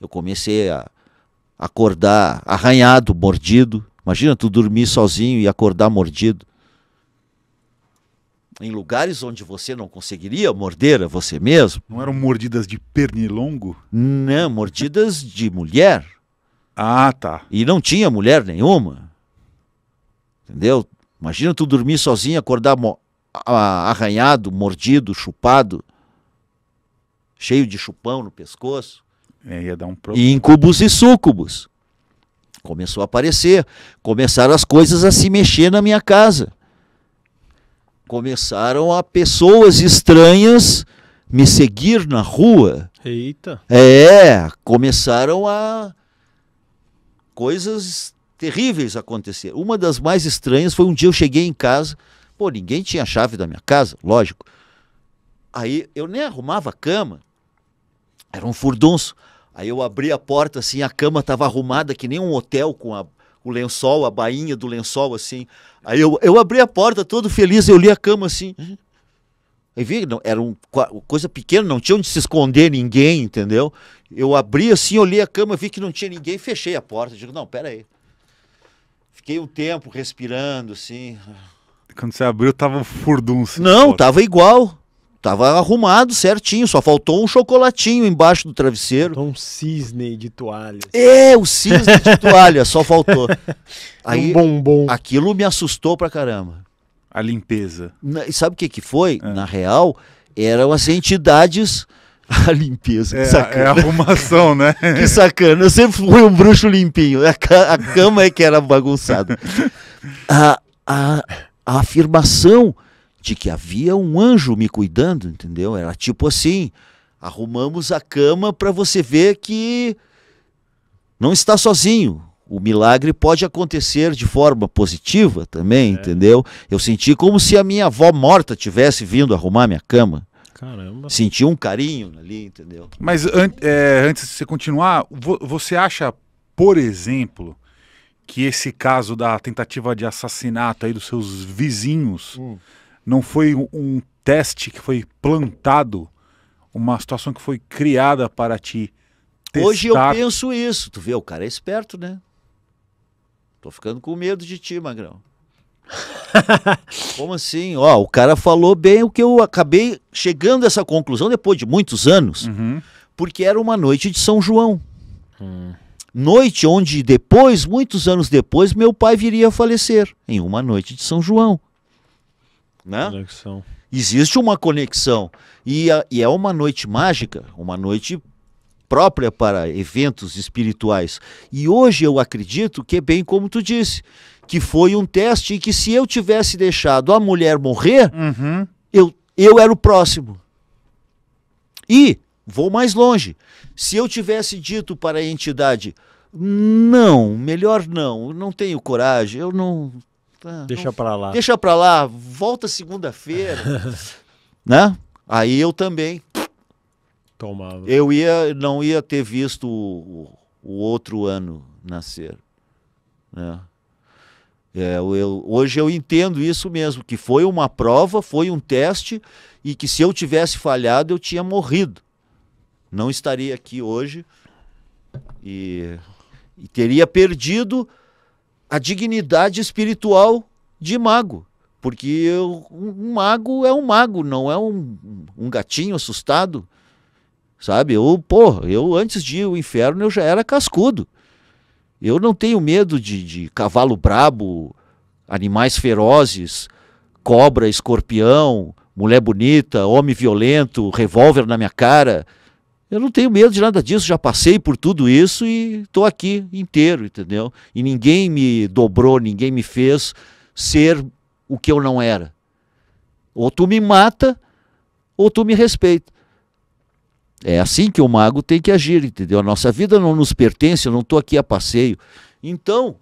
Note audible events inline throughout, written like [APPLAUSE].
Eu comecei a acordar arranhado, mordido. Imagina tu dormir sozinho e acordar mordido. Em lugares onde você não conseguiria morder a você mesmo. Não eram mordidas de pernilongo? Não, mordidas de mulher. Ah, tá. E não tinha mulher nenhuma. Entendeu? Imagina tu dormir sozinho, acordar mo arranhado, mordido, chupado, cheio de chupão no pescoço. É, ia dar um problema. Incubos e sucubos. Começou a aparecer. Começaram as coisas a se mexer na minha casa. Começaram a pessoas estranhas me seguir na rua. Eita. É, começaram a coisas terríveis acontecer. Uma das mais estranhas foi um dia eu cheguei em casa, pô, ninguém tinha a chave da minha casa, lógico. Aí eu nem arrumava a cama. Era um furdunço. Aí eu abri a porta, assim, a cama estava arrumada que nem um hotel com a, o lençol, a bainha do lençol, assim. Aí eu, eu abri a porta todo feliz, eu li a cama, assim. Aí vi, não, era um, coisa pequena, não tinha onde se esconder ninguém, entendeu? Eu abri assim, olhei a cama, vi que não tinha ninguém, fechei a porta. Digo, não, pera aí. Fiquei um tempo respirando, assim. Quando você abriu, tava um furdunço. Não, tava igual. Tava arrumado certinho, só faltou um chocolatinho embaixo do travesseiro. Faltou um cisne de toalha. É, o cisne de [LAUGHS] toalha, só faltou. É Aí, um bombom. Aquilo me assustou pra caramba. A limpeza. Na, sabe o que que foi? É. Na real, eram as entidades... [LAUGHS] A limpeza, é, que sacana. É a arrumação, né? [LAUGHS] que sacana. Eu sempre fui um bruxo limpinho. A, ca a cama é que era bagunçada. A, a, a afirmação de que havia um anjo me cuidando, entendeu? Era tipo assim, arrumamos a cama para você ver que não está sozinho. O milagre pode acontecer de forma positiva também, é. entendeu? Eu senti como se a minha avó morta tivesse vindo arrumar minha cama. Caramba. Senti um carinho ali, entendeu? Mas an é, antes de você continuar, vo você acha, por exemplo, que esse caso da tentativa de assassinato aí dos seus vizinhos hum não foi um teste que foi plantado, uma situação que foi criada para ti. Testar. Hoje eu penso isso. Tu vê, o cara é esperto, né? Tô ficando com medo de ti, Magrão. [LAUGHS] Como assim? Ó, o cara falou bem o que eu acabei chegando a essa conclusão depois de muitos anos, uhum. porque era uma noite de São João. Hum. Noite onde depois, muitos anos depois, meu pai viria a falecer, em uma noite de São João né? Conexão. Existe uma conexão. E, a, e é uma noite mágica, uma noite própria para eventos espirituais. E hoje eu acredito que é bem como tu disse, que foi um teste e que se eu tivesse deixado a mulher morrer, uhum. eu, eu era o próximo. E vou mais longe. Se eu tivesse dito para a entidade, não, melhor não, não tenho coragem, eu não Tá, deixa para lá. Deixa para lá, volta segunda-feira. [LAUGHS] né? Aí eu também. Tomava. Eu ia, não ia ter visto o, o outro ano nascer. Né? É, eu, hoje eu entendo isso mesmo, que foi uma prova, foi um teste, e que se eu tivesse falhado, eu tinha morrido. Não estaria aqui hoje e, e teria perdido a dignidade espiritual de mago. Porque eu, um mago é um mago, não é um, um gatinho assustado. Sabe? Eu, pô, eu antes de ir ao inferno eu já era cascudo. Eu não tenho medo de, de cavalo brabo, animais ferozes, cobra, escorpião, mulher bonita, homem violento, revólver na minha cara. Eu não tenho medo de nada disso, já passei por tudo isso e estou aqui inteiro, entendeu? E ninguém me dobrou, ninguém me fez ser o que eu não era. Ou tu me mata, ou tu me respeita. É assim que o mago tem que agir, entendeu? A nossa vida não nos pertence, eu não estou aqui a passeio. Então,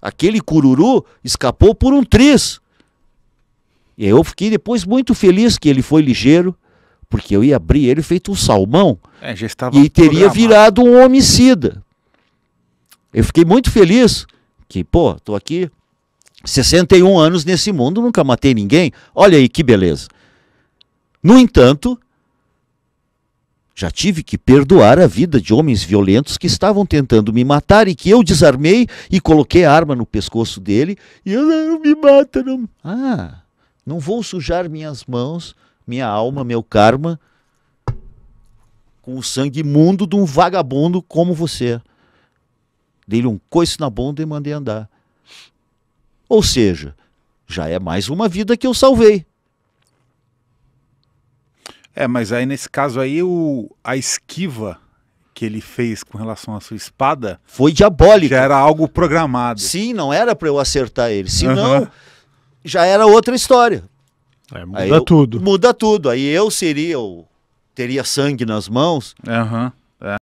aquele cururu escapou por um triz. E eu fiquei depois muito feliz que ele foi ligeiro, porque eu ia abrir ele feito um salmão é, e teria virado um homicida. Eu fiquei muito feliz que, pô, tô aqui 61 anos nesse mundo, nunca matei ninguém. Olha aí que beleza. No entanto, já tive que perdoar a vida de homens violentos que estavam tentando me matar e que eu desarmei e coloquei a arma no pescoço dele e eu não me mata, não. Ah, não vou sujar minhas mãos minha alma, meu karma, com o sangue imundo de um vagabundo como você. Dei-lhe um coice na bunda e mandei andar. Ou seja, já é mais uma vida que eu salvei. É, mas aí nesse caso aí o, a esquiva que ele fez com relação à sua espada foi diabólica. Já era algo programado. Sim, não era para eu acertar ele. Senão, uhum. já era outra história. É, muda eu, tudo. Muda tudo. Aí eu seria, eu teria sangue nas mãos. Uhum.